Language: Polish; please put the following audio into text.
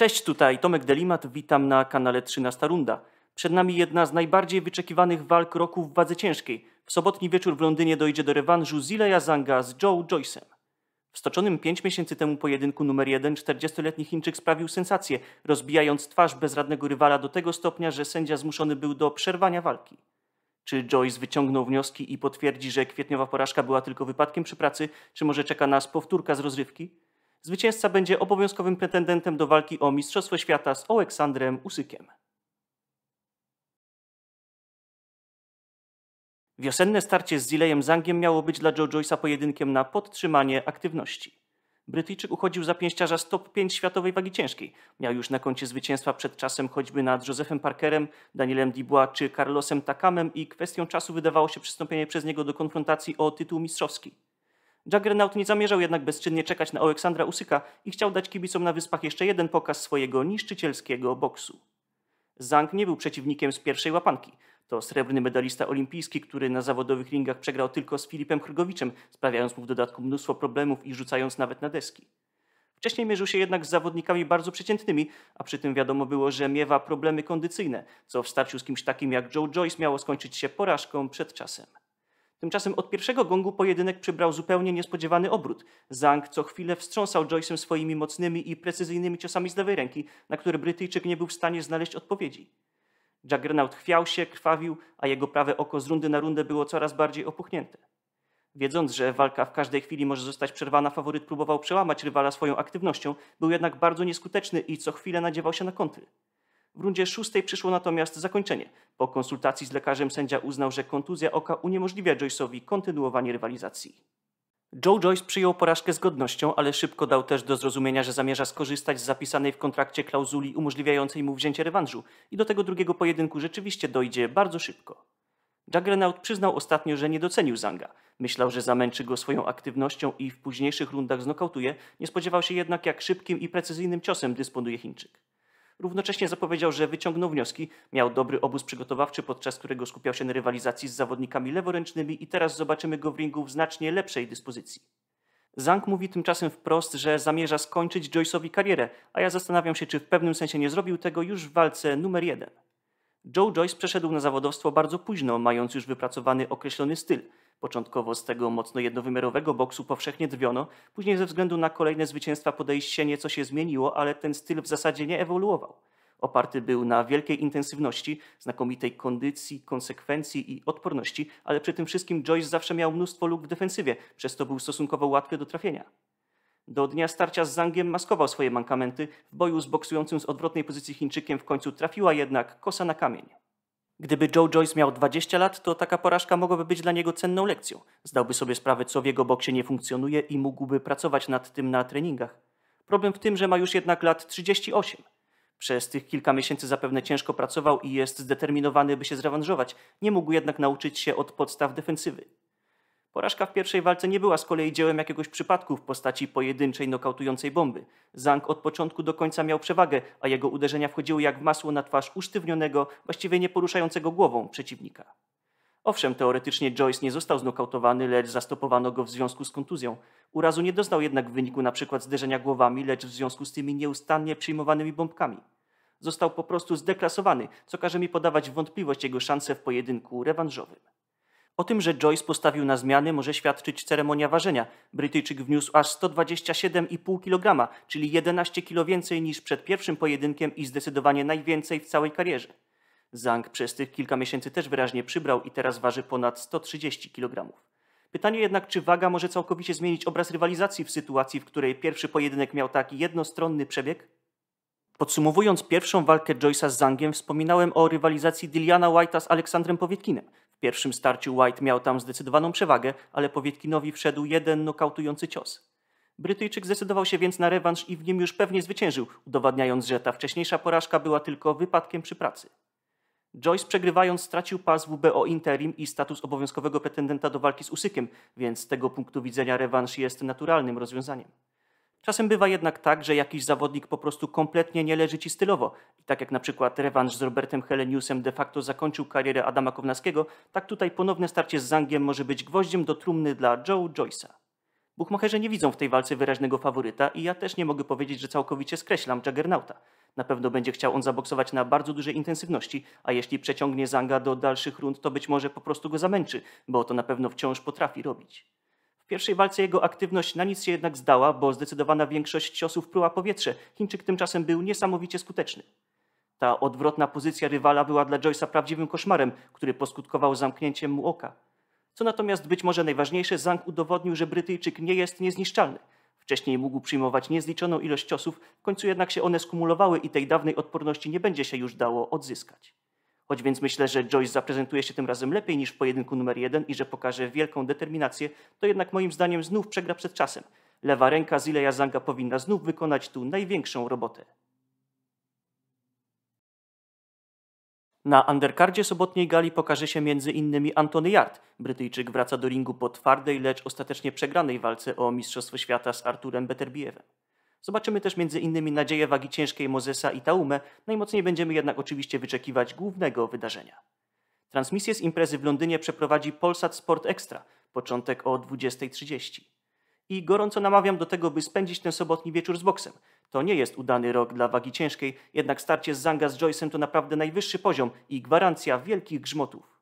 Cześć, tutaj Tomek Delimat, witam na kanale 13 Runda. Przed nami jedna z najbardziej wyczekiwanych walk roku w wadze ciężkiej. W sobotni wieczór w Londynie dojdzie do rewanżu Zileya Zanga z Joe Joyce'em. W stoczonym 5 miesięcy temu pojedynku numer 1 40-letni Chińczyk sprawił sensację, rozbijając twarz bezradnego rywala do tego stopnia, że sędzia zmuszony był do przerwania walki. Czy Joyce wyciągnął wnioski i potwierdzi, że kwietniowa porażka była tylko wypadkiem przy pracy, czy może czeka nas powtórka z rozrywki? Zwycięzca będzie obowiązkowym pretendentem do walki o Mistrzostwo Świata z Oleksandrem Usykiem. Wiosenne starcie z Zilejem Zangiem miało być dla Joe Joyce'a pojedynkiem na podtrzymanie aktywności. Brytyjczyk uchodził za pięściarza z top 5 światowej wagi ciężkiej. Miał już na koncie zwycięstwa przed czasem choćby nad Josephem Parkerem, Danielem Dibła czy Carlosem Takamem i kwestią czasu wydawało się przystąpienie przez niego do konfrontacji o tytuł mistrzowski. Juggernaut nie zamierzał jednak bezczynnie czekać na Aleksandra Usyka i chciał dać kibicom na Wyspach jeszcze jeden pokaz swojego niszczycielskiego boksu. Zhang nie był przeciwnikiem z pierwszej łapanki. To srebrny medalista olimpijski, który na zawodowych ringach przegrał tylko z Filipem Krgowiczem, sprawiając mu w dodatku mnóstwo problemów i rzucając nawet na deski. Wcześniej mierzył się jednak z zawodnikami bardzo przeciętnymi, a przy tym wiadomo było, że miewa problemy kondycyjne, co w starciu z kimś takim jak Joe Joyce miało skończyć się porażką przed czasem. Tymczasem od pierwszego gongu pojedynek przybrał zupełnie niespodziewany obrót. Zhang co chwilę wstrząsał Joyce'em swoimi mocnymi i precyzyjnymi ciosami z lewej ręki, na które Brytyjczyk nie był w stanie znaleźć odpowiedzi. Juggernaut chwiał się, krwawił, a jego prawe oko z rundy na rundę było coraz bardziej opuchnięte. Wiedząc, że walka w każdej chwili może zostać przerwana, faworyt próbował przełamać rywala swoją aktywnością, był jednak bardzo nieskuteczny i co chwilę nadziewał się na kontry. W rundzie szóstej przyszło natomiast zakończenie. Po konsultacji z lekarzem sędzia uznał, że kontuzja oka uniemożliwia Joyce'owi kontynuowanie rywalizacji. Joe Joyce przyjął porażkę z godnością, ale szybko dał też do zrozumienia, że zamierza skorzystać z zapisanej w kontrakcie klauzuli umożliwiającej mu wzięcie rewanżu i do tego drugiego pojedynku rzeczywiście dojdzie bardzo szybko. Juggernaut przyznał ostatnio, że nie docenił Zanga. Myślał, że zamęczy go swoją aktywnością i w późniejszych rundach znokautuje, nie spodziewał się jednak jak szybkim i precyzyjnym ciosem dysponuje Chińczyk. Równocześnie zapowiedział, że wyciągnął wnioski, miał dobry obóz przygotowawczy, podczas którego skupiał się na rywalizacji z zawodnikami leworęcznymi i teraz zobaczymy go w ringu w znacznie lepszej dyspozycji. Zhang mówi tymczasem wprost, że zamierza skończyć Joyce'owi karierę, a ja zastanawiam się, czy w pewnym sensie nie zrobił tego już w walce numer jeden. Joe Joyce przeszedł na zawodowstwo bardzo późno, mając już wypracowany określony styl. Początkowo z tego mocno jednowymiarowego boksu powszechnie drwiono, później ze względu na kolejne zwycięstwa podejście nieco się zmieniło, ale ten styl w zasadzie nie ewoluował. Oparty był na wielkiej intensywności, znakomitej kondycji, konsekwencji i odporności, ale przy tym wszystkim Joyce zawsze miał mnóstwo luk w defensywie, przez to był stosunkowo łatwy do trafienia. Do dnia starcia z Zangiem maskował swoje mankamenty. W boju z boksującym z odwrotnej pozycji Chińczykiem w końcu trafiła jednak kosa na kamień. Gdyby Joe Joyce miał 20 lat, to taka porażka mogłaby być dla niego cenną lekcją. Zdałby sobie sprawę, co w jego boksie nie funkcjonuje i mógłby pracować nad tym na treningach. Problem w tym, że ma już jednak lat 38. Przez tych kilka miesięcy zapewne ciężko pracował i jest zdeterminowany, by się zrewanżować. Nie mógł jednak nauczyć się od podstaw defensywy. Porażka w pierwszej walce nie była z kolei dziełem jakiegoś przypadku w postaci pojedynczej nokautującej bomby. Zang od początku do końca miał przewagę, a jego uderzenia wchodziły jak w masło na twarz usztywnionego, właściwie nie poruszającego głową przeciwnika. Owszem, teoretycznie Joyce nie został znokautowany, lecz zastopowano go w związku z kontuzją. Urazu nie doznał jednak w wyniku np. zderzenia głowami, lecz w związku z tymi nieustannie przyjmowanymi bombkami. Został po prostu zdeklasowany, co każe mi podawać wątpliwość jego szanse w pojedynku rewanżowym. O tym, że Joyce postawił na zmiany, może świadczyć ceremonia ważenia. Brytyjczyk wniósł aż 127,5 kg, czyli 11 kg więcej niż przed pierwszym pojedynkiem i zdecydowanie najwięcej w całej karierze. Zang przez tych kilka miesięcy też wyraźnie przybrał i teraz waży ponad 130 kg. Pytanie jednak, czy waga może całkowicie zmienić obraz rywalizacji w sytuacji, w której pierwszy pojedynek miał taki jednostronny przebieg? Podsumowując pierwszą walkę Joyce'a z Zangiem, wspominałem o rywalizacji Diliana White'a z Aleksandrem Powietkinem pierwszym starciu White miał tam zdecydowaną przewagę, ale Powietkinowi wszedł jeden nokautujący cios. Brytyjczyk zdecydował się więc na rewanż i w nim już pewnie zwyciężył, udowadniając, że ta wcześniejsza porażka była tylko wypadkiem przy pracy. Joyce przegrywając stracił pas WBO interim i status obowiązkowego pretendenta do walki z Usykiem, więc z tego punktu widzenia rewanż jest naturalnym rozwiązaniem. Czasem bywa jednak tak, że jakiś zawodnik po prostu kompletnie nie leży ci stylowo. I tak jak na przykład rewanż z Robertem Heleniusem de facto zakończył karierę Adama Kownackiego, tak tutaj ponowne starcie z Zangiem może być gwoździem do trumny dla Joe Joyce'a. Buchmacherzy nie widzą w tej walce wyraźnego faworyta i ja też nie mogę powiedzieć, że całkowicie skreślam Jaggernauta. Na pewno będzie chciał on zaboksować na bardzo dużej intensywności, a jeśli przeciągnie Zanga do dalszych rund, to być może po prostu go zamęczy, bo to na pewno wciąż potrafi robić pierwszej walce jego aktywność na nic się jednak zdała, bo zdecydowana większość ciosów pruła powietrze. Chińczyk tymczasem był niesamowicie skuteczny. Ta odwrotna pozycja rywala była dla Joyce'a prawdziwym koszmarem, który poskutkował zamknięciem mu oka. Co natomiast być może najważniejsze, Zhang udowodnił, że Brytyjczyk nie jest niezniszczalny. Wcześniej mógł przyjmować niezliczoną ilość ciosów, w końcu jednak się one skumulowały i tej dawnej odporności nie będzie się już dało odzyskać. Choć więc myślę, że Joyce zaprezentuje się tym razem lepiej niż w pojedynku numer jeden i że pokaże wielką determinację, to jednak moim zdaniem znów przegra przed czasem. Lewa ręka Zileya Zanga powinna znów wykonać tu największą robotę. Na undercardzie sobotniej gali pokaże się m.in. Antony Yard. Brytyjczyk wraca do ringu po twardej, lecz ostatecznie przegranej walce o Mistrzostwo Świata z Arturem Beterbiewem. Zobaczymy też m.in. nadzieję wagi ciężkiej Mozesa i Taumę, najmocniej będziemy jednak oczywiście wyczekiwać głównego wydarzenia. Transmisję z imprezy w Londynie przeprowadzi Polsat Sport Extra, początek o 20.30. I gorąco namawiam do tego, by spędzić ten sobotni wieczór z boksem. To nie jest udany rok dla wagi ciężkiej, jednak starcie z Zanga z Joyce'em to naprawdę najwyższy poziom i gwarancja wielkich grzmotów.